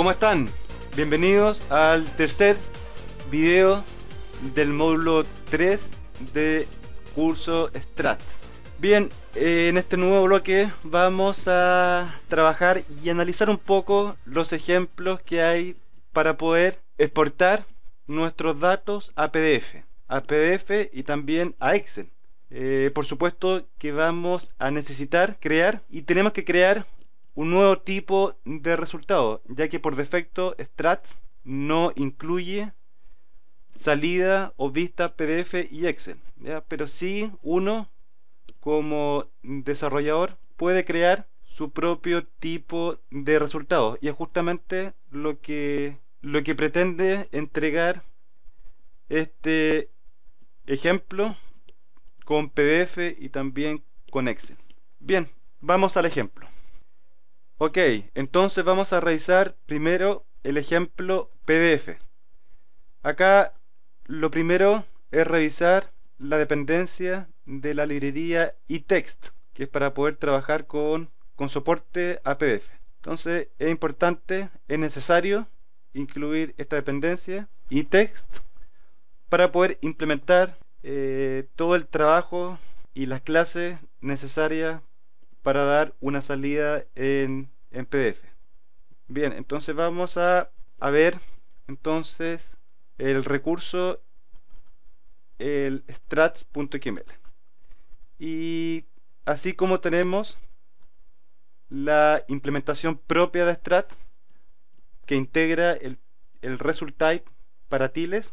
¿Cómo están? Bienvenidos al tercer video del módulo 3 de curso Strat. Bien, eh, en este nuevo bloque vamos a trabajar y analizar un poco los ejemplos que hay para poder exportar nuestros datos a PDF, a PDF y también a Excel. Eh, por supuesto que vamos a necesitar crear y tenemos que crear un nuevo tipo de resultado, ya que por defecto Strats no incluye salida o vista PDF y Excel, pero sí uno como desarrollador puede crear su propio tipo de resultados y es justamente lo que lo que pretende entregar este ejemplo con PDF y también con Excel. Bien, vamos al ejemplo. Ok, entonces vamos a revisar primero el ejemplo PDF. Acá lo primero es revisar la dependencia de la librería eText, que es para poder trabajar con, con soporte a PDF. Entonces es importante, es necesario incluir esta dependencia eText para poder implementar eh, todo el trabajo y las clases necesarias para dar una salida en, PDF. Bien, entonces vamos a, a ver entonces el recurso el strats.xml y así como tenemos la implementación propia de strat que integra el, el result type para tiles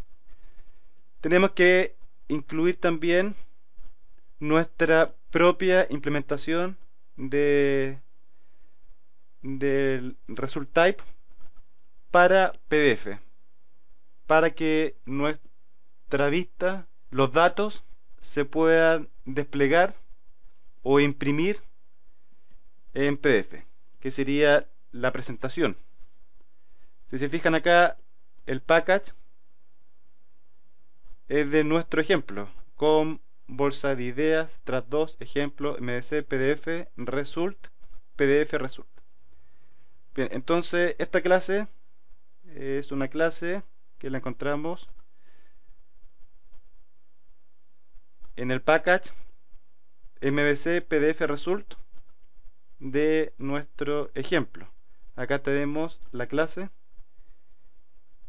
tenemos que incluir también nuestra propia implementación de del result type para PDF para que nuestra vista los datos se puedan desplegar o imprimir en PDF que sería la presentación si se fijan acá el package es de nuestro ejemplo con bolsa de ideas, tras dos ejemplo, MDC, PDF, result, PDF, result. Bien, entonces esta clase es una clase que la encontramos en el package MVC PDF Result de nuestro ejemplo. Acá tenemos la clase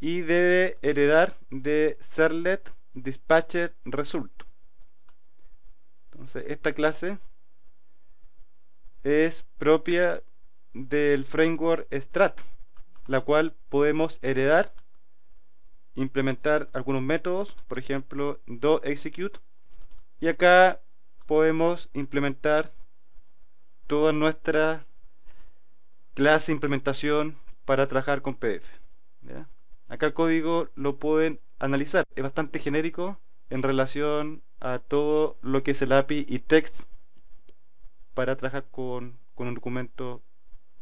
y debe heredar de Serlet Dispatcher Result esta clase es propia del framework Strat, la cual podemos heredar, implementar algunos métodos, por ejemplo, do execute, y acá podemos implementar toda nuestra clase implementación para trabajar con PDF. Acá el código lo pueden analizar, es bastante genérico en relación a todo lo que es el API y text para trabajar con, un documento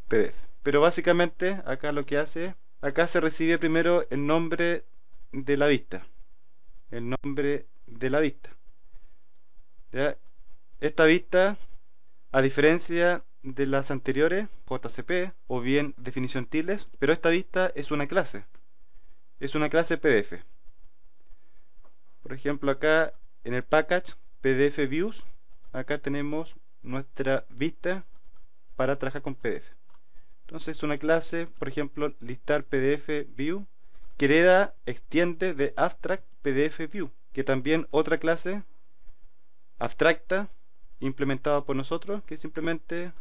PDF. Pero básicamente acá lo que hace acá se recibe primero el nombre de la vista. El nombre de la vista. Esta vista, a diferencia de las anteriores, JCP o bien definición Tiles, pero esta vista es una clase. Es una clase PDF. Por ejemplo acá en el package PDF Views, acá tenemos nuestra vista para trabajar con PDF. Entonces una clase, por ejemplo, listar PDF View, que hereda, extiende de Abstract PDF View, que también otra clase abstracta implementada por nosotros, que simplemente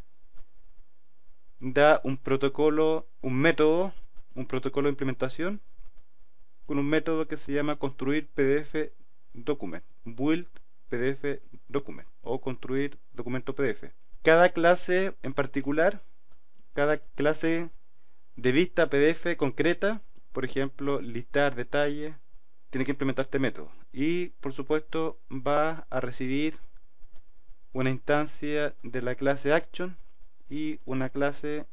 da un protocolo, un método, un protocolo de implementación con un método que se llama construir PDF document. Build PDF Document o construir documento PDF. Cada clase en particular, cada clase de vista PDF concreta, por ejemplo, listar detalles, tiene que implementar este método. Y por supuesto va a recibir una instancia de la clase Action y una clase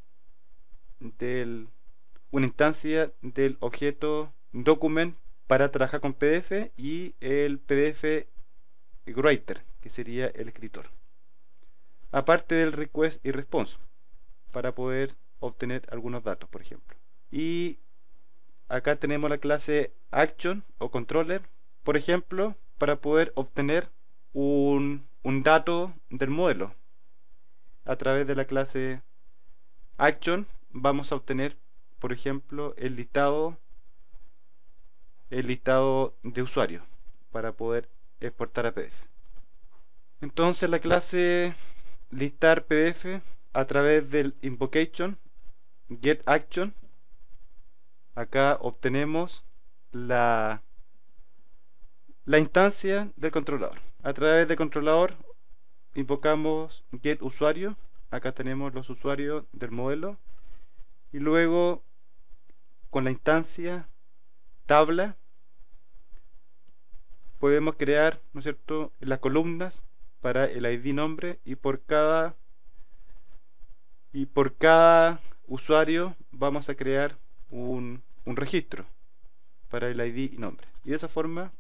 del una instancia del objeto document para trabajar con PDF y el PDF writer, que sería el escritor. Aparte del request y response, para poder obtener algunos datos, por ejemplo. Y acá tenemos la clase action o controller, por ejemplo, para poder obtener un, un dato del modelo. A través de la clase action vamos a obtener, por ejemplo, el listado el listado de usuarios para poder exportar a PDF. Entonces la clase listar PDF a través del invocation get action acá obtenemos la la instancia del controlador a través del controlador invocamos get usuario acá tenemos los usuarios del modelo y luego con la instancia tabla podemos crear, ¿no es cierto?, las columnas para el ID nombre y por cada y por cada usuario vamos a crear un, un registro para el ID y nombre. Y de esa forma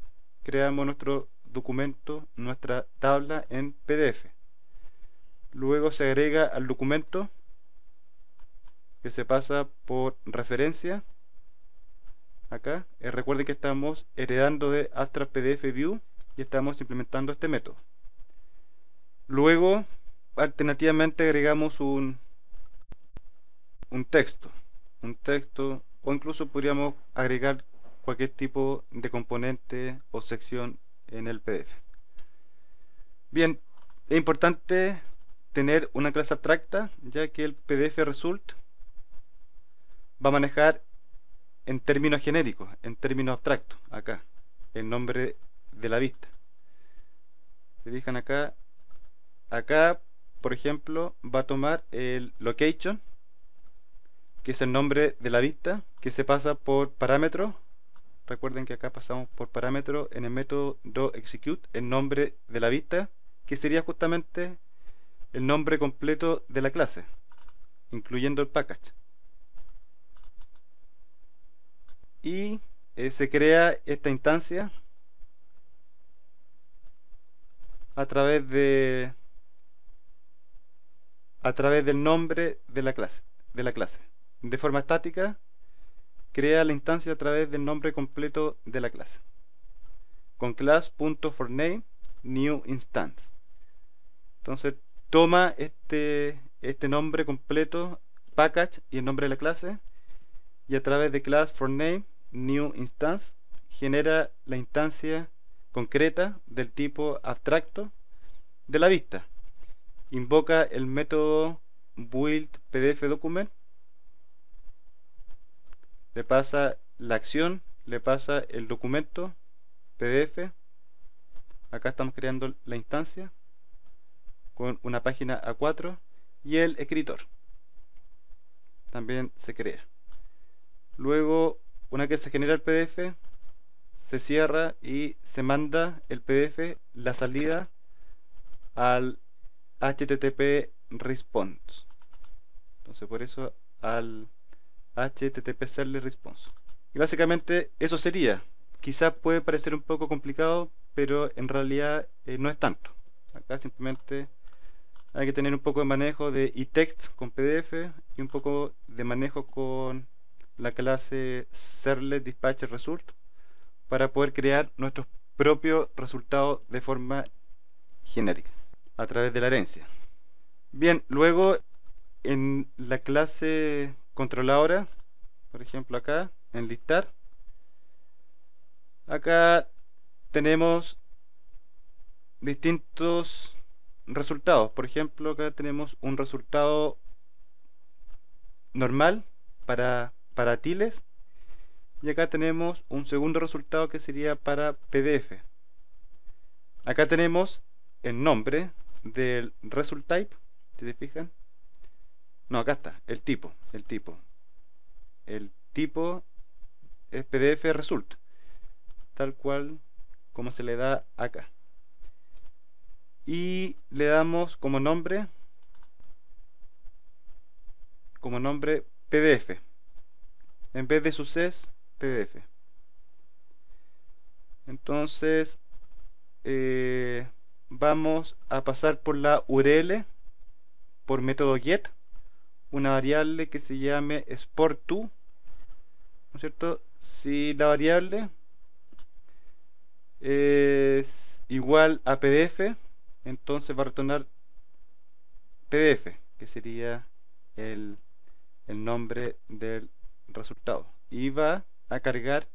creamos nuestro documento, nuestra tabla en PDF. Luego se agrega al documento que se pasa por referencia acá eh, recuerden que estamos heredando de Astra PDF View y estamos implementando este método luego alternativamente agregamos un un texto un texto o incluso podríamos agregar cualquier tipo de componente o sección en el PDF bien es importante tener una clase abstracta ya que el PDF result va a manejar en términos genéricos, en términos abstractos, acá, el nombre de la vista. Se fijan acá, acá, por ejemplo, va a tomar el location, que es el nombre de la vista, que se pasa por parámetro Recuerden que acá pasamos por parámetro en el método execute, el nombre de la vista, que sería justamente el nombre completo de la clase, incluyendo el package. y eh, se crea esta instancia a través de a través del nombre de la clase de la clase de forma estática crea la instancia a través del nombre completo de la clase con class.forname new instance entonces toma este este nombre completo package y el nombre de la clase y a través de class new instance genera la instancia concreta del tipo abstracto de la vista. Invoca el método build pdf document, le pasa la acción, le pasa el documento pdf. Acá estamos creando la instancia con una página A4 y el escritor también se crea. Luego una vez que se genera el PDF, se cierra y se manda el PDF, la salida, al HTTP response. Entonces por eso al HTTP server response. Y básicamente eso sería. Quizás puede parecer un poco complicado, pero en realidad eh, no es tanto. Acá simplemente hay que tener un poco de manejo de e con PDF y un poco de manejo con la clase serle dispatch result para poder crear nuestro propio resultado de forma genérica a través de la herencia. Bien, luego en la clase controladora, por ejemplo acá, en listar, acá tenemos distintos resultados. Por ejemplo, acá tenemos un resultado normal para para tiles y acá tenemos un segundo resultado que sería para PDF. Acá tenemos el nombre del result type, si se fijan. No, acá está, el tipo, el tipo. El tipo es PDF result, tal cual como se le da acá. Y le damos como nombre, como nombre PDF en vez de suces pdf entonces eh, vamos a pasar por la url por método get una variable que se llame sport cierto? si la variable es igual a pdf entonces va a retornar pdf que sería el, el nombre del resultado y va a cargar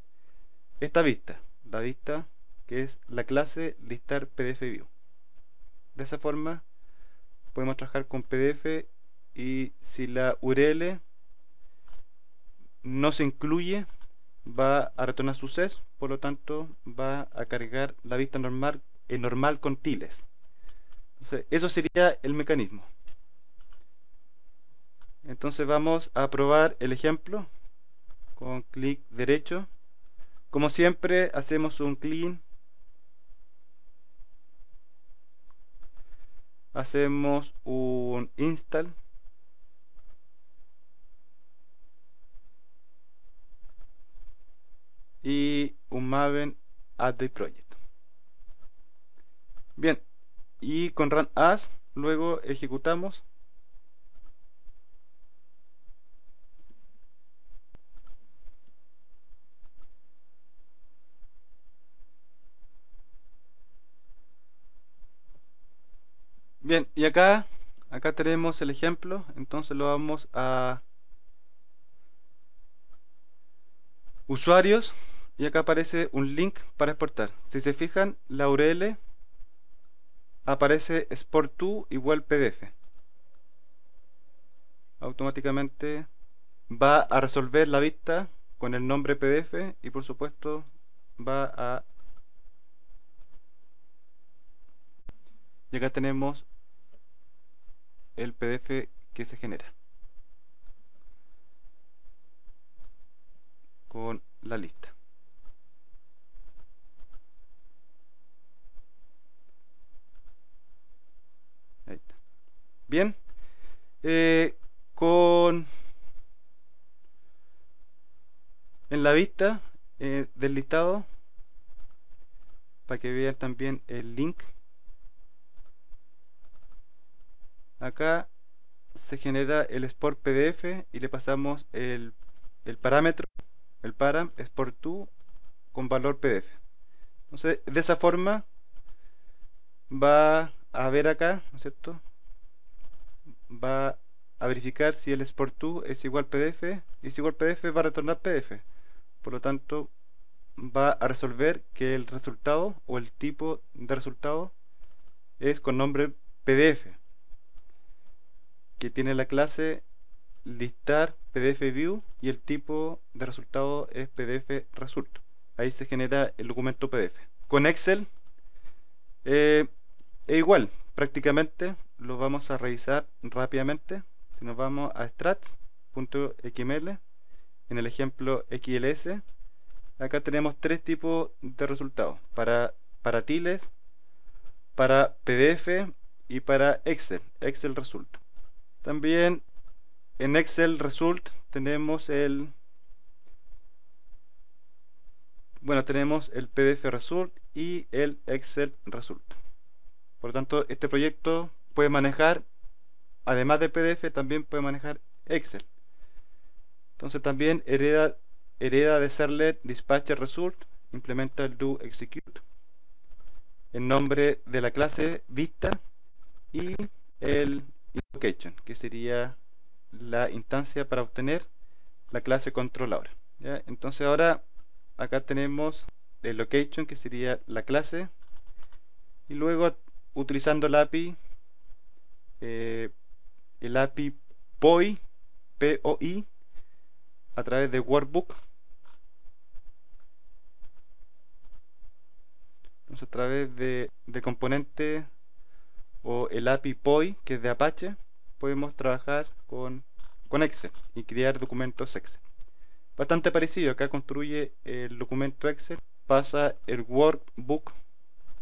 esta vista la vista que es la clase listar pdf view de esa forma podemos trabajar con pdf y si la url no se incluye va a retornar su e suceso por lo tanto va a cargar la vista normal en eh, normal con tiles eso sería el mecanismo entonces vamos a probar el ejemplo con clic derecho como siempre hacemos un clean hacemos un install y un maven add the project bien y con run as luego ejecutamos Bien, y acá, acá tenemos el ejemplo, entonces lo vamos a usuarios y acá aparece un link para exportar. Si se fijan, la URL aparece export to igual PDF. Automáticamente va a resolver la vista con el nombre PDF y por supuesto va a y acá tenemos el PDF que se genera con la lista. Bien, eh, con en la vista eh, del listado para que vean también el link acá se genera el export pdf y le pasamos el, parámetro el param export to con valor pdf entonces de esa forma va a ver acá ¿no es cierto? va a verificar si el export to es igual pdf y si igual pdf va a retornar pdf por lo tanto va a resolver que el resultado o el tipo de resultado es con nombre pdf que tiene la clase listar PDF view y el tipo de resultado es PDF result. Ahí se genera el documento PDF. Con Excel e es igual, prácticamente lo vamos a revisar rápidamente. Si nos vamos a strats.xml, en el ejemplo XLS, acá tenemos tres tipos de resultados, para, para tiles, para PDF y para Excel, Excel Result. También en Excel Result tenemos el bueno, tenemos el PDF Result y el Excel Result. Por lo tanto, este proyecto puede manejar, además de PDF, también puede manejar Excel. Entonces también hereda, hereda de serlet dispatcher result, implementa el do execute, el nombre de la clase vista y el Location, que sería la instancia para obtener la clase controladora. ¿ya? Entonces ahora acá tenemos el location, que sería la clase, y luego utilizando el API, eh, el API POI, POI, a través de Workbook. a través de, de componente o el API POI, que es de Apache, podemos trabajar con, con Excel y crear documentos Excel. Bastante parecido, acá construye el documento Excel, pasa el workbook,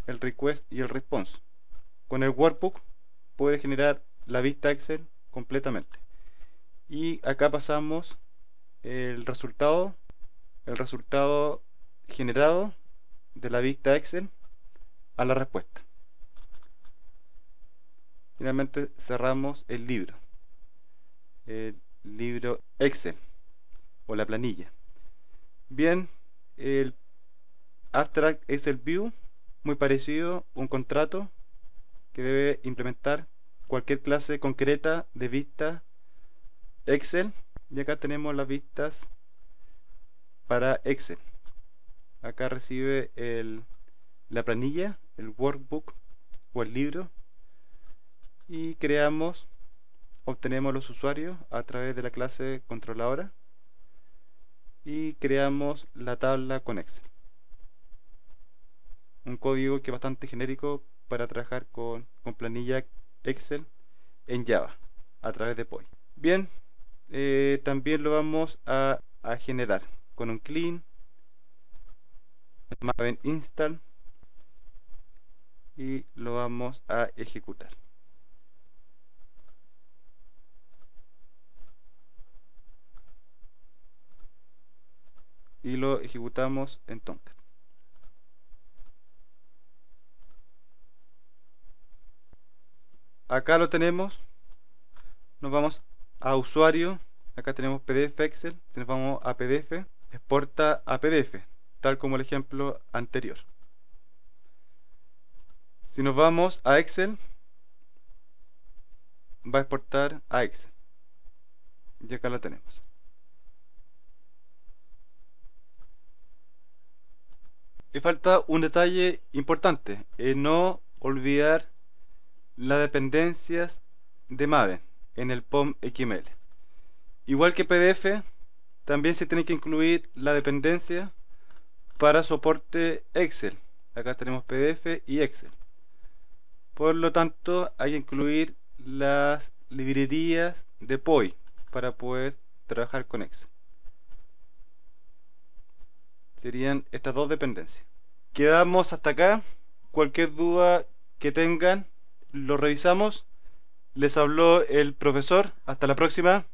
el request y el response. Con el workbook puede generar la vista Excel completamente. Y acá pasamos el resultado, el resultado generado de la vista Excel a la respuesta finalmente cerramos el libro el libro Excel o la planilla bien el abstract Excel view muy parecido un contrato que debe implementar cualquier clase concreta de vista Excel y acá tenemos las vistas para Excel acá recibe el, la planilla el workbook o el libro y creamos, obtenemos los usuarios a través de la clase controladora y creamos la tabla con Excel. Un código que es bastante genérico para trabajar con, planilla Excel en Java a través de POI. Bien, eh, también lo vamos a, a, generar con un clean, Maven install y lo vamos a ejecutar. y lo ejecutamos en Tomcat. Acá lo tenemos. Nos vamos a usuario. Acá tenemos PDF Excel. Si nos vamos a PDF, exporta a PDF, tal como el ejemplo anterior. Si nos vamos a Excel, va a exportar a Excel. Y acá lo tenemos. Y falta un detalle importante, eh, no olvidar las dependencias de Maven en el POM XML. Igual que PDF, también se tiene que incluir la dependencia para soporte Excel. Acá tenemos PDF y Excel. Por lo tanto, hay que incluir las librerías de POI para poder trabajar con Excel. Serían estas dos dependencias. Quedamos hasta acá. Cualquier duda que tengan, lo revisamos. Les habló el profesor. Hasta la próxima.